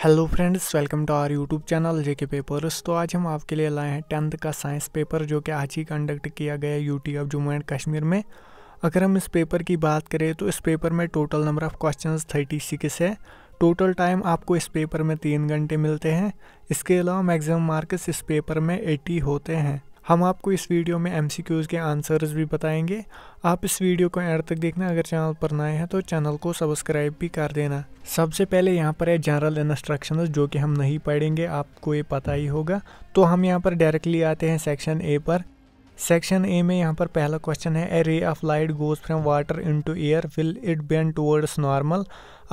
hello friends welcome to our YouTube channel J K papers तो आज हम आपके लिए लाए हैं टेंथ का साइंस पेपर जो कि आज ही कंडक्ट किया गया है UT of Jammu and Kashmir में अगर हम इस पेपर की बात करें तो इस पेपर में total number of question thirty six है टोटल टाइम आपको इस पेपर में तीन घंटे मिलते हैं इसके अलावा मैक्सिमम मार्क्स इस पेपर में एटी होते हैं हम आपको इस वीडियो में एम के आंसर्स भी बताएंगे आप इस वीडियो को एंड तक देखना अगर चैनल पर नए हैं तो चैनल को सब्सक्राइब भी कर देना सबसे पहले यहाँ पर है जनरल इंस्ट्रक्शंस जो कि हम नहीं पढ़ेंगे आपको ये पता ही होगा तो हम यहाँ पर डायरेक्टली आते हैं सेक्शन ए पर सेक्शन ए में यहाँ पर पहला क्वेश्चन है a ray of light goes from water into air will it bend towards normal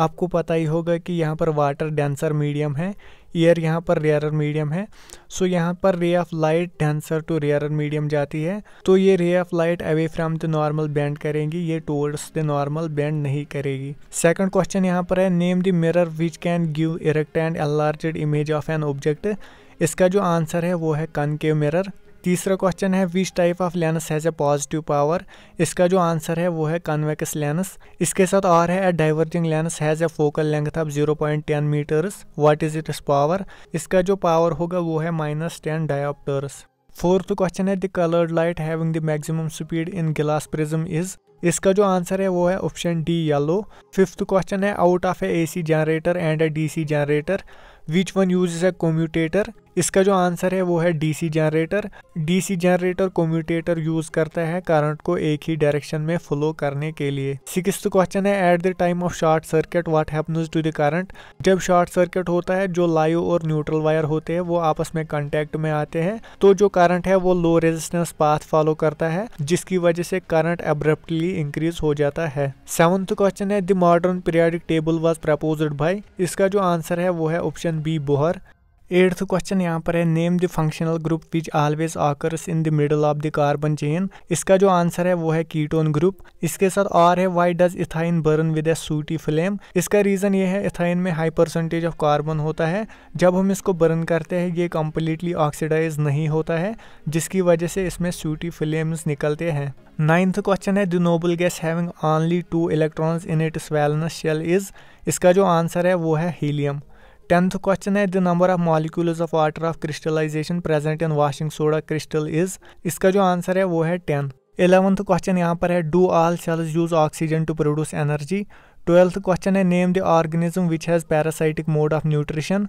आपको पता ही होगा कि यहाँ पर वाटर डेंसर मीडियम है ईयर यहाँ पर रेयरर मीडियम है सो so, यहाँ पर ray of light denser to rarer medium जाती है तो ये ray of light away from the normal bend करेंगी ये टूवर्ड्स द नॉर्मल बैंड नहीं करेगी सेकंड क्वेश्चन यहाँ पर है name the mirror which can give erect and enlarged image of an object इसका जो आंसर है वो है कनकेव मिरर तीसरा क्वेश्चन है which type of lens has a positive power इसका जो आंसर है वो है कन्वेक्स लेंस इसके साथ और है diverging lens has a focal length of 0.10 point ten meters what is its power इसका जो पावर होगा वो है minus ten dioptres fourth question है the coloured light having the maximum speed in glass prism is इसका जो answer है वो है option D yellow fifth question है out of a AC generator and a DC generator which one use a commutator इसका जो answer है वो है DC generator DC generator commutator use करता है करंट को एक ही डायरेक्शन में फ्लो करने के लिए सिक्स क्वेश्चन है at the time of short circuit what happens to the current जब शॉर्ट सर्किट होता है जो लाइव और न्यूट्रल वायर होते हैं वो आपस में कॉन्टेक्ट में आते हैं तो जो करंट है वो लो रेजिस्टेंस पाथ फॉलो करता है जिसकी वजह से करंट एब्रप्टली इंक्रीज हो जाता है सेवंथ क्वेश्चन है the modern periodic table was propose by इसका जो आंसर है वो है option B Bohr eighth question यहाँ पर है name the functional group which always occurs in the middle of the carbon chain इसका जो आंसर है वो है कीटोन ग्रुप इसके साथ आर है why does ethyne burn with a sooty flame इसका रीजन ये है इथाइन में हाई परसेंटेज ऑफ कार्बन होता है जब हम इसको बर्न करते हैं ये कम्प्लीटली ऑक्सीडाइज नहीं होता है जिसकी वजह से इसमें सूटी फ्लेम्स निकलते हैं नाइन्थ क्वेश्चन है the noble gas having only two electrons in its valence shell is इसका जो आंसर है वो है हीलियम टेंथ क्वेश्चन है the number of molecules of water of crystallisation present in washing soda crystal is इसका जो answer है वो है टेन एलेवंथ क्वेश्चन यहाँ पर है do all cells use oxygen to produce energy twelfth question है name the organism which has parasitic mode of nutrition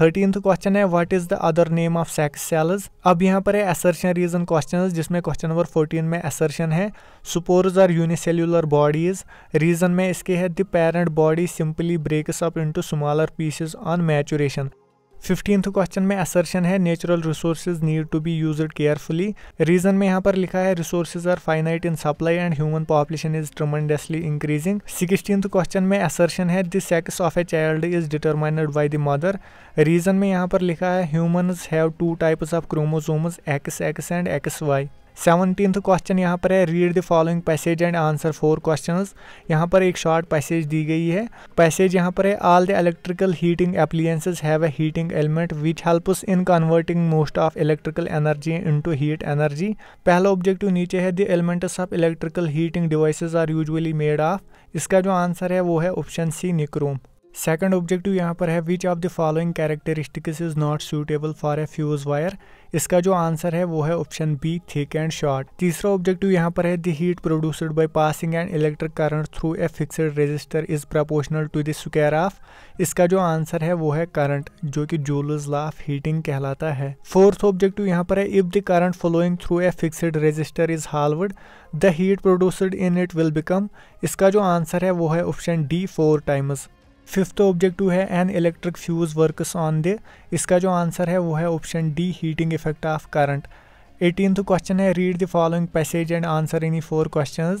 thirteenth question है what is the other name of sex cells अब यहाँ पर है assertion reason question जिसमें question number fourteen में assertion है spores are unicellular bodies reason में इसके है the parent body simply breaks up into smaller pieces on maturation fifteenth question में असर्शन है natural resource need to be use carefully reason में यहाँ पर लिखा है resources are finite in supply and human population is tremendously increasing sixteenth question में assertion है the sex of a child is determined by the mother reason में यहाँ पर लिखा है human have two types of chromosome X X and X Y seventeenth question यहाँ पर है read the following passage and answer four question यहाँ पर एक शॉर्ट पैसेज दी गई है पैसेज यहाँ पर है all the electrical heating appliances have a heating element which helps in converting most of electrical energy into heat energy पहला objective नीचे है the elements of electrical heating devices are usually made of इसका जो answer है वो है option C nichrome second objective यहाँ पर है which of the following characteristics is not suitable for a fuse wire इसका जो आंसर है वो है option B thick and short तीसरा ऑब्जेक्टिव यहाँ पर है the heat produced by passing and electric current through a fixed resistor is proportional to the square of इसका जो आंसर है वो है करंट जो कि जूलज लाफ ऑफ हीटिंग कहलाता है फोर्थ ऑब्जेक्टिव यहाँ पर है if the current flowing through a fixed resistor is halved the heat produced in it will become इसका जो आंसर है वो है option D four times fifth objective है an electric fuse works on the इसका जो आंसर है वो है option D heating effect of current eighteenth question है read the following passage and answer in four question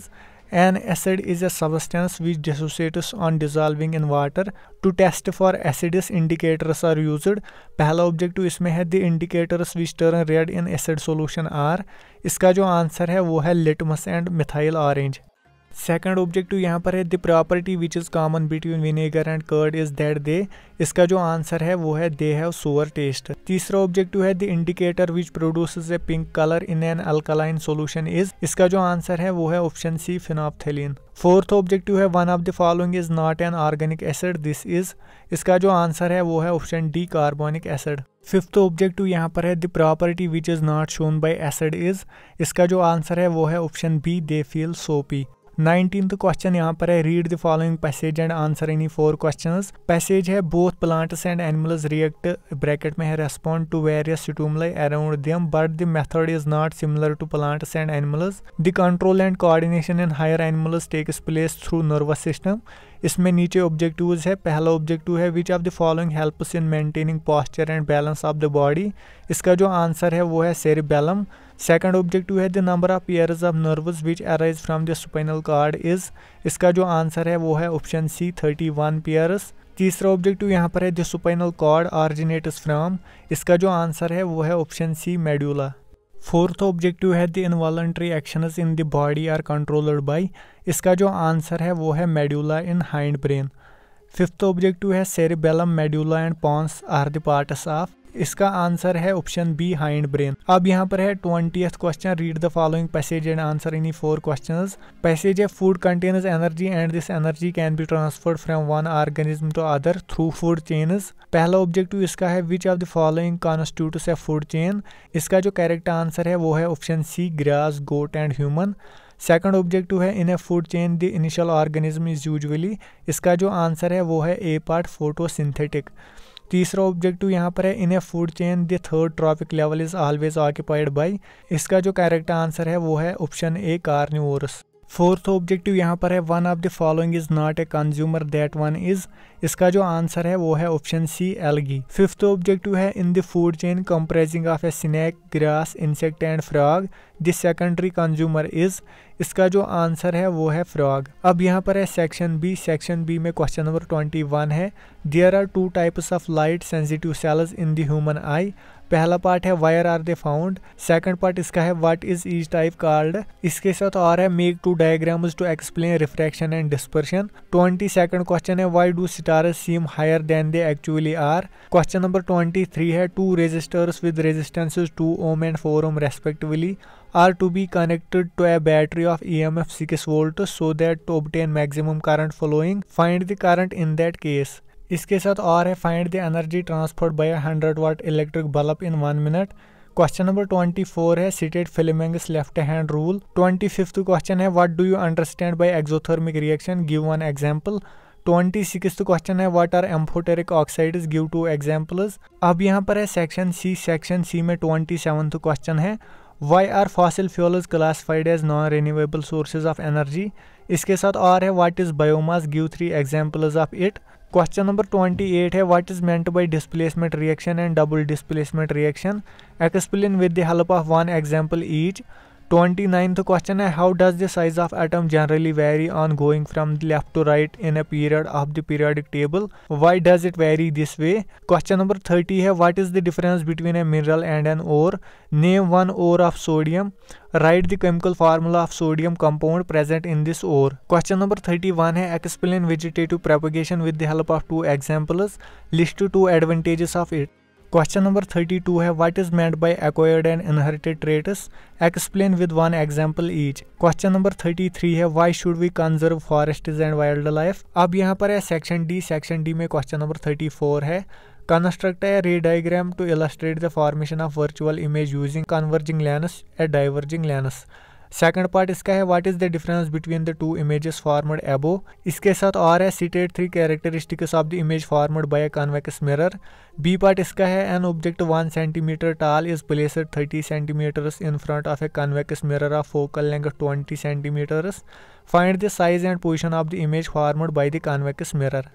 an acid is a substance which dissociates on dissolving in water to test for acids indicators are used पहला objective इसमें है the indicators which turn red in acid solution are इसका जो answer है वो है litmus and methyl orange second objective यहाँ पर है the property which is common between vinegar and curd is that they इसका जो आंसर है वो है दे हैव सोअर टेस्ट तीसरा ऑब्जेक्टिव है the indicator which produce A pink colour in an alkaline solution is इसका जो आंसर है वो है option C phenolphthalein fourth objective है one of the following is not an organic acid this is इसका जो आंसर है वो है option D carbonic acid fifth objective यहाँ पर है the property which is not shown by acid is इसका जो आंसर है वो है option B they feel soapy nineteen question तो यहाँ पर है read the following passage and answer any four question passage है both plants and animals react bracket में है respond to various stimuli around them but the method is not similar to plants and animals the control and coordination in higher animals takes place through nervous system इसमें नीचे objectives है पहला objective है which of the following helps in maintaining posture and balance of the body इसका जो answer है वो है सेरिबेलम सेकंड ऑब्जेक्टिव है the number of pairs of nerves which arise from the spinal cord is इसका जो answer है वो है option C thirty one pairs तीसरा ऑब्जेक्टिव यहाँ पर है the spinal cord originates from इसका जो आंसर है वो है option C medulla fourth objective है the involuntary actions in the body are controlled by इसका जो आंसर है वो है मेड्यूला इन हाइंड ब्रेन फिफ्थ ऑब्जेक्टिव है cerebellum medulla and pons are the parts of इसका आंसर है ऑप्शन बी हाइंड ब्रेन अब यहाँ पर है twenty question read the following passage and answer in four question passage है food contains energy and this energy can be transferred from one organism to other through food chains पहला objective इसका है which of the following constitute है food chain इसका जो correct answer है वो है option C grass goat and human second objective है in a food chain the initial organism is usually इसका जो आंसर है वो है ए पार्ट फोटोसिंथेटिक तीसरा ऑब्जेक्टिव तो यहाँ पर है in a food chain the third trophic level is always occupied by इसका जो करेक्ट आंसर है वो है option A carnivorous fourth objective यहाँ पर है one of the following is not a consumer that one is इसका जो आंसर है वो है option C algae fifth objective है in the food chain comprising of a snake grass insect and frog the secondary consumer is इसका जो answer है वो है फ्रॉग अब यहाँ पर है सेक्शन बी सेक्शन बी में क्वेश्चन नंबर ट्वेंटी वन है there are two types of light sensitive cells in the human eye पहला पार्ट है where are they found second part इसका है what is each type called इसके साथ और है make two diagrams to explain refraction and dispersion twenty second question है why do stars seem higher than they actually are question number twenty three है two resistors with resistances two ohm and four ohm respectively be connected to a battery of E M F six volt so that to obtain maximum current flowing find the current in that case इसके साथ और है find the energy transferred by hundred watt electric bulb in one minute question number twenty four है state Fleming's left hand rule twenty fifth question है what do you understand by exothermic reaction give one example twenty six question है what are amphoteric oxides give two examples अब यहाँ पर है section C section C में twenty question है why are fossil fuels classified as non renewable sources of energy इसके साथ और है what is biomass give three examples of it question number twenty eight है what is meant by displacement reaction and double displacement reaction explain with the help of one example each twenty ninth question है how does the size of atom generally vary on going from left to right in a period of the periodic table why does it vary this way question number thirty है what is the difference between a mineral and an ore name one ore of sodium write the chemical formula of sodium compound present in this ore question number thirty one है explain vegetative propagation with the help of two examples list two advantages of it question number thirty two है what is meant by acquired and inherited traits explain with one example each question number thirty three है why should we conserve forest and wild life अब यहां पर है section D section D में question number thirty four है construct a ray diagram to illustrate the formation of virtual image using converging lens at diverging lens second part इसका है what is the difference between the two images formed above इसके साथ और है state three characteristics of the image formed by a convex mirror B part इसका है an object one centimetre tall is placed thirty centimetres in front of a convex mirror of focal length twenty centimetres find the size and position of the image formed by the convex mirror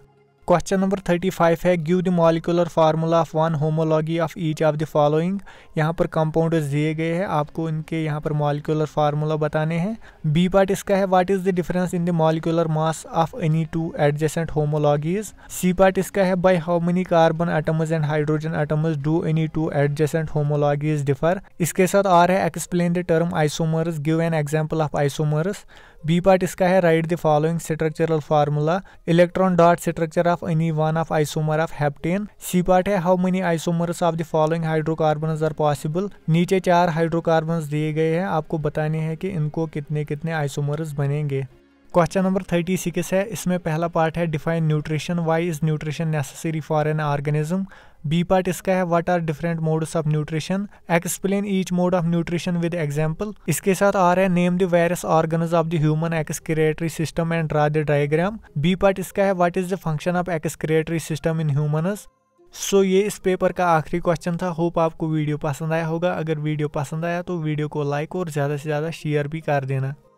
question number thirty five है give the molecular formula of one homology of each of the following यहाँ पर compound दिए गए हैं आपको इनके यहाँ पर मॉलिकुलर फार्मूला बताने हैं बी पार्ट इसका है what is the difference in the molecular mass of any two adjacent homologies C part इसका है by how many carbon atoms and hydrogen atoms do any two adjacent homologies differ इसके साथ आर है explain the term isomers give an example of isomers B part इसका है write the following structural formula electron dot structure of any one of isomer of heptane C part है how many isomers of the following hydrocarbon are possible नीचे चार hydrocarbon दिए गए हैं आपको बताने हैं कि इनको कितने कितने आइसोमर्स बनेंगे क्वेश्चन नंबर थर्टी सिक्स है इसमें पहला पार्ट है define nutrition why is nutrition necessary for an organism B part इसका है what are different modes of nutrition explain each mode of nutrition with example इसके साथ आ रहा है name the various organs of the human excretory system and draw the diagram B part इसका है what is the function of excretory system in humans so ये इस paper का आखिरी क्वेश्चन था होप आपको वीडियो पसंद आया होगा अगर वीडियो पसंद आया तो वीडियो को लाइक और ज़्यादा से ज़्यादा शेयर भी कर देना